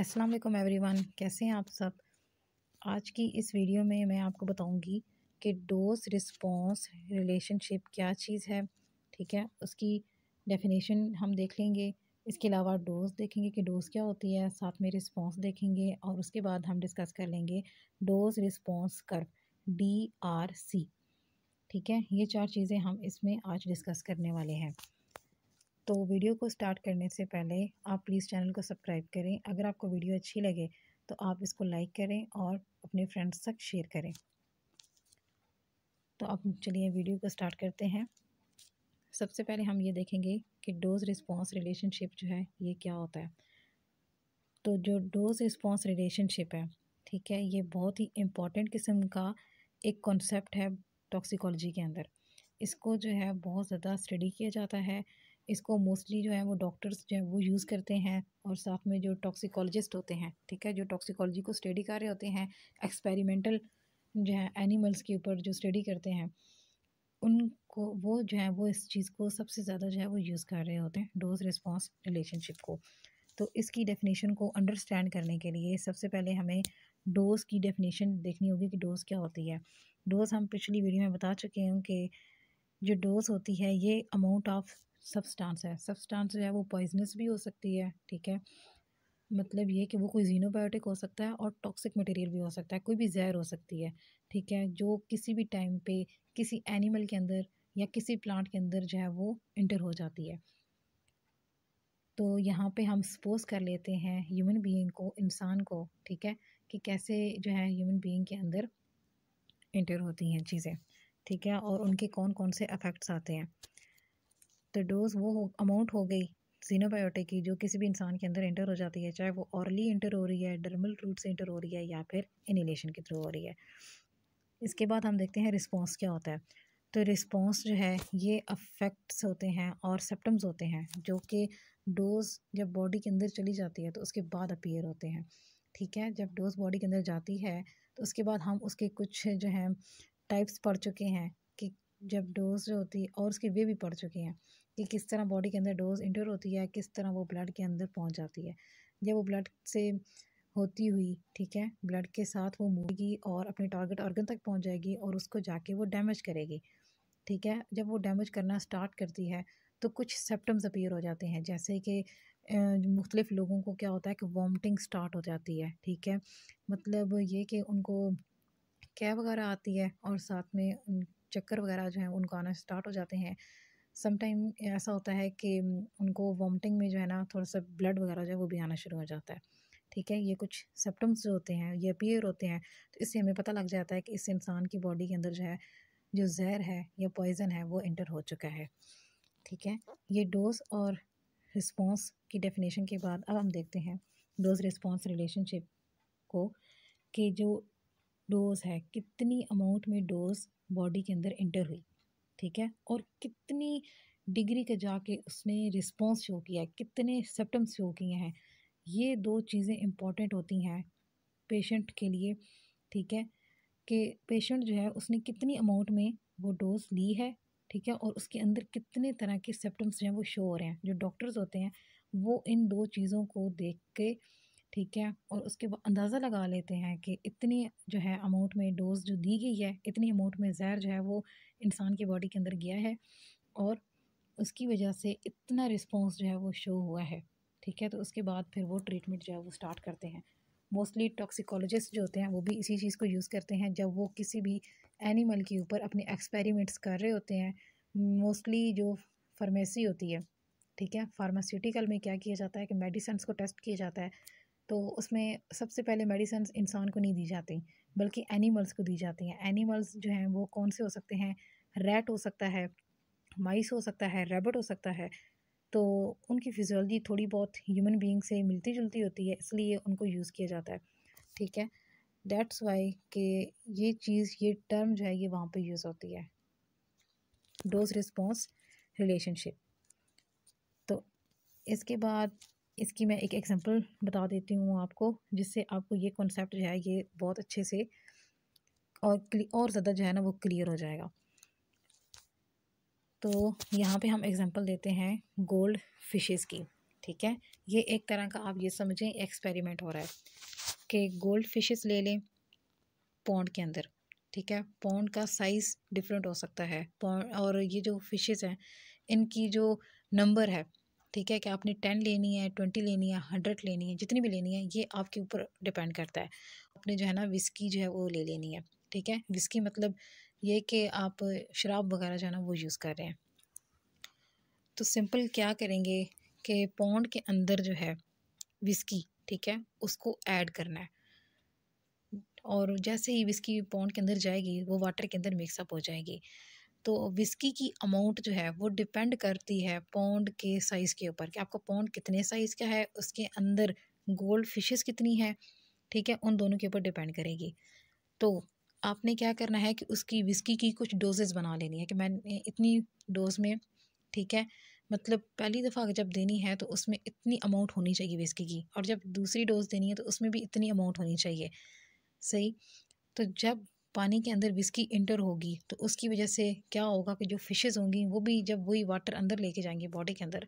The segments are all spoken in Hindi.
अस्सलाम वालेकुम एवरीवन कैसे हैं आप सब आज की इस वीडियो में मैं आपको बताऊंगी कि डोज रिस्पांस रिलेशनशिप क्या चीज़ है ठीक है उसकी डेफिनेशन हम देख लेंगे इसके अलावा डोज देखेंगे कि डोज क्या होती है साथ में रिस्पांस देखेंगे और उसके बाद हम डिस्कस कर लेंगे dose response curve D R C ठीक है ये चार चीज़ें हम इसमें आज डिस्कस करने वाले हैं तो वीडियो को स्टार्ट करने से पहले आप प्लीज़ चैनल को सब्सक्राइब करें अगर आपको वीडियो अच्छी लगे तो आप इसको लाइक करें और अपने फ्रेंड्स तक शेयर करें तो अब चलिए वीडियो को स्टार्ट करते हैं सबसे पहले हम ये देखेंगे कि डोज़ रिस्पॉन्स रिलेशनशिप जो है ये क्या होता है तो जो डोज़ रिस्पॉन्स रिलेशनशिप है ठीक है ये बहुत ही इम्पॉर्टेंट किस्म का एक कॉन्सेप्ट है टॉक्सिकोलॉजी के अंदर इसको जो है बहुत ज़्यादा स्टडी किया जाता है इसको मोस्टली जो है वो डॉक्टर्स जो है वो यूज़ करते हैं और साथ में जो टॉक्सिकोलॉजिस्ट होते हैं ठीक है जो टॉक्सिकोलॉजी को स्टडी कर रहे होते हैं एक्सपेरिमेंटल जो है एनिमल्स के ऊपर जो स्टडी करते हैं उनको वो जो है वो इस चीज़ को सबसे ज़्यादा जो है वो यूज़ कर रहे होते हैं डोज रिस्पॉन्स रिलेशनशिप को तो इसकी डेफिनेशन को अंडरस्टैंड करने के लिए सबसे पहले हमें डोज की डेफिनेशन देखनी होगी कि डोज क्या होती है डोज हम पिछली वीडियो में बता चुके हैं कि जो डोज होती है ये अमाउंट ऑफ सब्सटेंस है सब्सटेंस जो है वो पॉइजनस भी हो सकती है ठीक है मतलब ये कि वो कोई जीनोबायोटिक हो सकता है और टॉक्सिक मटेरियल भी हो सकता है कोई भी जहर हो सकती है ठीक है जो किसी भी टाइम पे किसी एनिमल के अंदर या किसी प्लांट के अंदर जो है वो इंटर हो जाती है तो यहाँ पे हम सपोज कर लेते हैं ह्यूमन बीइंग को इंसान को ठीक है कि कैसे जो है ह्यूमन बीइंग के अंदर इंटर होती हैं चीज़ें ठीक है और उनके कौन कौन से अफेक्ट्स आते हैं तो डोज़ वो हो अमाउंट हो गई जीनोबायोटिक की जो किसी भी इंसान के अंदर इंटर हो जाती है चाहे वो औरली इंटर हो रही है डर्मल रूट से इंटर हो रही है या फिर इनिलेशन के थ्रू हो रही है इसके बाद हम देखते हैं रिस्पॉन्स क्या होता है तो रिस्पॉन्स जो है ये अफेक्ट्स होते हैं और सिम्टम्स होते हैं जो कि डोज़ जब बॉडी के अंदर चली जाती है तो उसके बाद अपीयर होते हैं ठीक है जब डोज़ बॉडी के अंदर जाती है तो उसके बाद हम उसके कुछ जो हैं टाइप्स पढ़ चुके हैं जब डोज होती है और उसके वे भी पड़ चुके हैं कि किस तरह बॉडी के अंदर डोज इंटर होती है किस तरह वो ब्लड के अंदर पहुंच जाती है जब वो ब्लड से होती हुई ठीक है ब्लड के साथ वो मूवेगी और अपने टारगेट ऑर्गन तक पहुंच जाएगी और उसको जाके वो डैमेज करेगी ठीक है जब वो डैमेज करना स्टार्ट करती है तो कुछ सेप्टम्स अपीयर हो जाते हैं जैसे कि मुख्तलिफ़ लोगों को क्या होता है कि वॉमिटिंग स्टार्ट हो जाती है ठीक है मतलब ये कि उनको कैब वगैरह आती है और साथ में चक्कर वगैरह जो है उनको आना स्टार्ट हो जाते हैं समटाइम ऐसा होता है कि उनको वॉमिटिंग में जो है ना थोड़ा सा ब्लड वगैरह जो है वो भी आना शुरू हो जाता है ठीक है ये कुछ सिम्टम्स जो होते हैं ये अपीयर होते हैं तो इससे हमें पता लग जाता है कि इस इंसान की बॉडी के अंदर जो है जो जहर है या पॉइज़न है वो इंटर हो चुका है ठीक है ये डोज और रिस्पॉन्स की डेफिनेशन के बाद अब हम देखते हैं डोज रिस्पॉन्स रिलेशनशिप को कि जो डोज है कितनी अमाउंट में डोज बॉडी के अंदर इंटर हुई ठीक है और कितनी डिग्री के जाके उसने रिस्पॉन्स शो किया है कितने सिम्टम्स शो किए हैं ये दो चीज़ें इम्पॉर्टेंट होती हैं पेशेंट के लिए ठीक है कि पेशेंट जो है उसने कितनी अमाउंट में वो डोज ली है ठीक है और उसके अंदर कितने तरह के सिम्टम्स जो हैं वो शो हो रहे हैं जो डॉक्टर्स होते हैं वो इन दो चीज़ों को देख के ठीक है और उसके अंदाज़ा लगा लेते हैं कि इतनी जो है अमाउंट में डोज़ जो दी गई है इतनी अमाउंट में जहर जो है वो इंसान की बॉडी के अंदर गया है और उसकी वजह से इतना रिस्पॉन्स जो है वो शो हुआ है ठीक है तो उसके बाद फिर वो ट्रीटमेंट जो है वो स्टार्ट करते हैं मोस्टली टॉक्सिकोलॉजिस्ट जो होते हैं वो भी इसी चीज़ को यूज़ करते हैं जब वो किसी भी एनिमल के ऊपर अपने एक्सपेरिमेंट्स कर रहे होते हैं मोस्टली जो फार्मेसी होती है ठीक है फार्मास्यूटिकल में क्या किया जाता है कि मेडिसन्स को टेस्ट किया जाता है तो उसमें सबसे पहले मेडिसन इंसान को नहीं दी जाती बल्कि एनिमल्स को दी जाती हैं एनिमल्स जो हैं वो कौन से हो सकते हैं रैट हो सकता है माइस हो सकता है रेबट हो सकता है तो उनकी फिजियोलॉजी थोड़ी बहुत ह्यूमन बीइंग से मिलती जुलती होती है इसलिए उनको यूज़ किया जाता है ठीक है डैट्स वाई कि ये चीज़ ये टर्म जो है ये वहाँ पे यूज़ होती है डोज रिस्पॉन्स रिलेशनशिप तो इसके बाद इसकी मैं एक एग्ज़ाम्पल बता देती हूँ आपको जिससे आपको ये कॉन्सेप्ट जो है ये बहुत अच्छे से और और ज़्यादा जो है ना वो क्लियर हो जाएगा तो यहाँ पे हम एग्ज़ाम्पल देते हैं गोल्ड फिशेस की ठीक है ये एक तरह का आप ये समझें एक्सपेरिमेंट हो रहा है कि गोल्ड फिशेस ले लें पौंड के अंदर ठीक है पौंड का साइज़ डिफरेंट हो सकता है और ये जो फिशेस हैं इनकी जो नंबर है ठीक है कि आपने टेन लेनी है ट्वेंटी लेनी है हंड्रेड लेनी है जितनी भी लेनी है ये आपके ऊपर डिपेंड करता है आपने जो है ना विस्की जो है वो ले लेनी है ठीक है विस्की मतलब ये कि आप शराब वगैरह जो है ना वो यूज़ कर रहे हैं तो सिंपल क्या करेंगे कि पौंड के अंदर जो है विस्की ठीक है उसको ऐड करना है और जैसे ही विस्की पौंड के अंदर जाएगी वो वाटर के अंदर मिक्सअप हो जाएगी तो विस्की की अमाउंट जो है वो डिपेंड करती है पौंड के साइज़ के ऊपर कि आपका पौंड कितने साइज़ का है उसके अंदर गोल्ड फिशेस कितनी है ठीक है उन दोनों के ऊपर डिपेंड करेगी तो आपने क्या करना है कि उसकी विस्की की कुछ डोजेज़ बना लेनी है कि मैंने इतनी डोज में ठीक है मतलब पहली दफ़ा जब देनी है तो उसमें इतनी अमाउंट होनी चाहिए विस्की की और जब दूसरी डोज देनी है तो उसमें भी इतनी अमाउंट होनी चाहिए सही तो जब पानी के अंदर विस्की इंटर होगी तो उसकी वजह से क्या होगा कि जो फिशेस होंगी वो भी जब वही वाटर अंदर लेके जाएंगे बॉडी के अंदर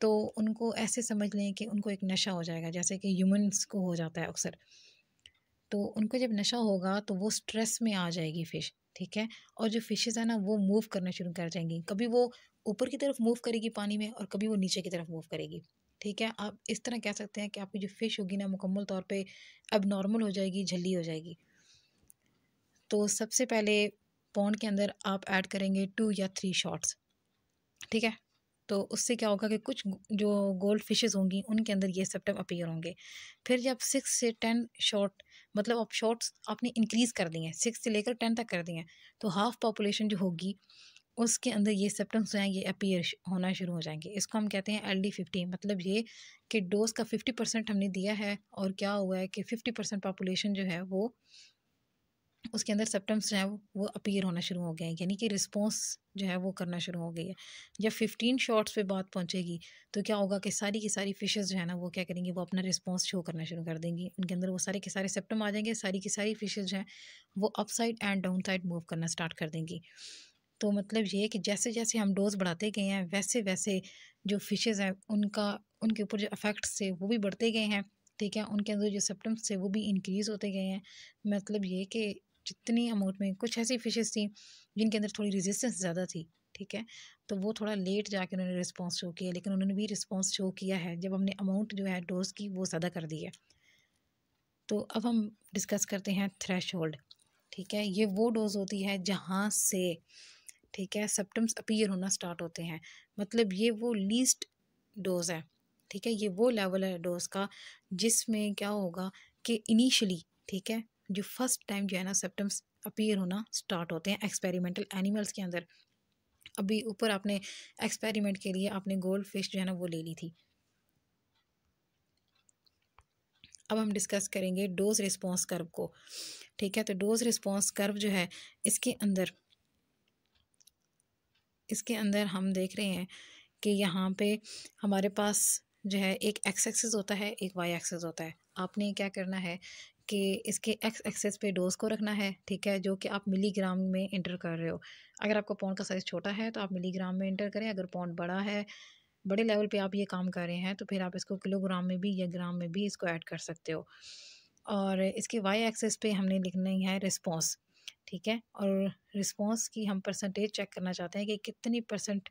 तो उनको ऐसे समझ लें कि उनको एक नशा हो जाएगा जैसे कि ह्यूमंस को हो जाता है अक्सर तो उनको जब नशा होगा तो वो स्ट्रेस में आ जाएगी फ़िश ठीक है और जो फिशेज़ है ना वो मूव करना शुरू कर जाएंगी कभी वो ऊपर की तरफ मूव करेगी पानी में और कभी वो नीचे की तरफ मूव करेगी ठीक है आप इस तरह कह सकते हैं कि आपकी जो फ़िश होगी ना मुकम्मल तौर पे अब नॉर्मल हो जाएगी झल्ली हो जाएगी तो सबसे पहले पौंड के अंदर आप ऐड करेंगे टू या थ्री शॉट्स ठीक है तो उससे क्या होगा कि कुछ जो गोल्ड फिशेस होंगी उनके अंदर ये सेप्टम अपीयर होंगे फिर जब सिक्स से टेन शॉट मतलब आप शॉट्स आपने इंक्रीज़ कर दिए हैं सिक्स से लेकर टेन तक कर दिए हैं तो हाफ़ पॉपुलेशन जो होगी उसके अंदर ये सेप्टम्स जो हैं ये अपीयर होना शुरू हो जाएंगे इसको हम कहते हैं एल डी फिफ्टी मतलब ये कि डोज का फिफ्टी परसेंट हमने दिया है और क्या हुआ है कि फिफ्टी परसेंट पॉपुलेशन जो है वो उसके अंदर सिम्टम्स जो हैं वो अपीयर होना शुरू हो गए हैं यानी कि रिस्पॉन्स जो है वो करना शुरू हो गई है जब फिफ्टीन शॉट्स पे बात पहुंचेगी तो क्या होगा कि सारी की सारी फिशेज़ जो है ना वो क्या करेंगी वो अपना रिस्पॉन्स शो करना शुरू कर देंगी उनके अंदर वो सारे के सारे सिम्टम आ जाएंगे सारी की सारी फिशेज़ जो हैं वो up side and down side move करना स्टार्ट कर देंगी तो मतलब ये है कि जैसे जैसे हम डोज बढ़ाते गए हैं वैसे वैसे जो फिशेज़ हैं उनका उनके ऊपर जो अफेक्ट्स थे वो भी बढ़ते गए हैं ठीक है उनके अंदर जो सिम्टम्स थे वो भी इंक्रीज़ होते गए हैं मतलब ये कि जितनी अमाउंट में कुछ ऐसी फिशेस थी जिनके अंदर थोड़ी रेजिस्टेंस ज़्यादा थी ठीक है तो वो थोड़ा लेट जाके उन्होंने रिस्पॉन्स शो किया लेकिन उन्होंने भी रिस्पॉन्स शो किया है जब हमने अमाउंट जो है डोज की वो ज़्यादा कर दी है तो अब हम डिस्कस करते हैं थ्रेश होल्ड ठीक है ये वो डोज होती है जहाँ से ठीक है सिम्टम्स अपीयर होना स्टार्ट होते हैं मतलब ये वो लीस्ट डोज है ठीक है ये वो लेवल है डोज का जिसमें क्या होगा कि इनिशियली ठीक है जो फर्स्ट टाइम जो है ना सिम्टम्स अपीयर होना स्टार्ट होते हैं एक्सपेरिमेंटल एनिमल्स के अंदर अभी ऊपर आपने एक्सपेरिमेंट के लिए आपने गोल्ड फिश जो है ना वो ले ली थी अब हम डिस्कस करेंगे डोज रिस्पॉन्स कर्व को ठीक है तो डोज रिस्पॉन्स कर्व जो है इसके अंदर इसके अंदर हम देख रहे हैं कि यहाँ पे हमारे पास जो है एक एक्स एक्सेस होता है एक वाई एक्सेस होता है आपने क्या करना है कि इसके एक्स एक्सेस पे डोज को रखना है ठीक है जो कि आप मिलीग्राम में इंटर कर रहे हो अगर आपका पौंड का साइज़ छोटा है तो आप मिलीग्राम में इंटर करें अगर पौंड बड़ा है बड़े लेवल पे आप ये काम कर रहे हैं तो फिर आप इसको किलोग्राम में भी या ग्राम में भी इसको ऐड कर सकते हो और इसके वाई एक्सेस पे हमने लिखनी है रिस्पॉन्स ठीक है और रिस्पॉन्स की हम परसेंटेज चेक करना चाहते हैं कि कितनी परसेंट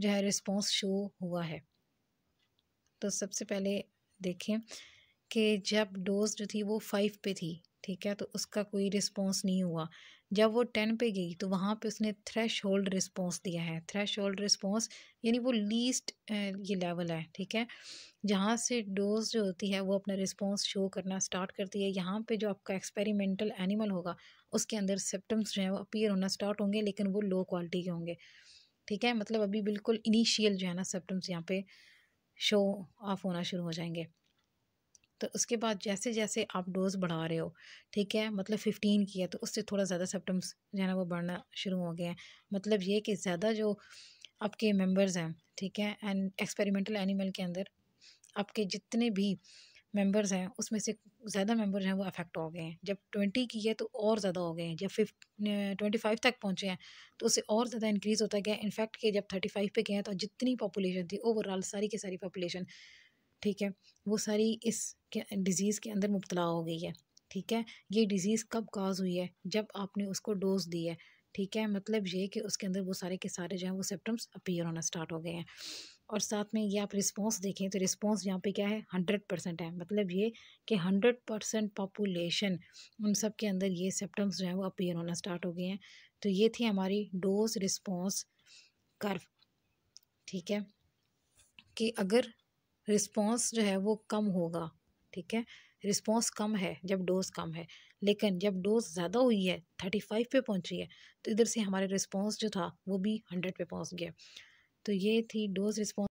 जो है रिस्पॉन्स शो हुआ है तो सबसे पहले देखें कि जब डोज जो थी वो फाइव पे थी ठीक है तो उसका कोई रिस्पॉन्स नहीं हुआ जब वो टेन पे गई तो वहाँ पे उसने थ्रेश होल्ड रिस्पॉन्स दिया है थ्रेश होल्ड रिस्पॉन्स यानी वो लीस्ट ये लेवल है ठीक है जहाँ से डोज जो होती है वो अपना रिस्पॉन्स शो करना स्टार्ट करती है यहाँ पे जो आपका एक्सपेरिमेंटल एनिमल होगा उसके अंदर सिप्टम्स जो हैं वो अपीयर होना स्टार्ट होंगे लेकिन वो लो क्वालिटी के होंगे ठीक है मतलब अभी बिल्कुल इनिशियल जो है ना सिप्टम्स यहाँ पे शो ऑफ होना शुरू हो जाएंगे तो उसके बाद जैसे जैसे आप डोज़ बढ़ा रहे हो ठीक है मतलब फ़िफ्टीन की है तो उससे थोड़ा ज़्यादा सिम्टम्स जो है ना वो बढ़ना शुरू हो गए हैं मतलब ये कि ज़्यादा जो आपके मेंबर्स हैं ठीक है एंड एक्सपेरिमेंटल एनिमल के अंदर आपके जितने भी मेंबर्स हैं उसमें से ज़्यादा मेंबर्स हैं वो अफेक्ट हो गए हैं जब ट्वेंटी की है तो और ज़्यादा हो गए हैं जब फिफ ट्वेंटी फाइव तक पहुँचे हैं तो उससे और ज़्यादा इंक्रीज़ होता गया इनफैक्ट कि जब थर्टी फाइव पर गए हैं तो जितनी पॉपुलेशन थी ओवरऑल सारी की सारी पॉपुलेशन ठीक है वो सारी इस डिज़ीज़ के अंदर मुबतला हो गई है ठीक है ये डिज़ीज़ कब काज हुई है जब आपने उसको डोज दी है ठीक है मतलब ये कि उसके अंदर वो सारे के सारे जो हैं वो सिम्टम्स अपीयर होना स्टार्ट हो गए हैं और साथ में ये आप रिस्पांस देखें तो रिस्पांस यहाँ पे क्या है हंड्रेड परसेंट है मतलब ये कि हंड्रेड परसेंट पॉपुलेशन उन सब के अंदर ये सिम्टम्स जो हैं वो अपीयर होना स्टार्ट हो गए हैं तो ये थी हमारी डोज रिस्पॉन्स कर्व ठीक है कि अगर रिस्पॉन्स जो है वो कम होगा ठीक है रिस्पॉन्स कम है जब डोज कम है लेकिन जब डोज ज़्यादा हुई है थर्टी फाइव पर पहुँची है तो इधर से हमारे रिस्पॉन्स जो था वो भी हंड्रेड पे पहुँच गया तो ये थी डोज रिस्पॉन्स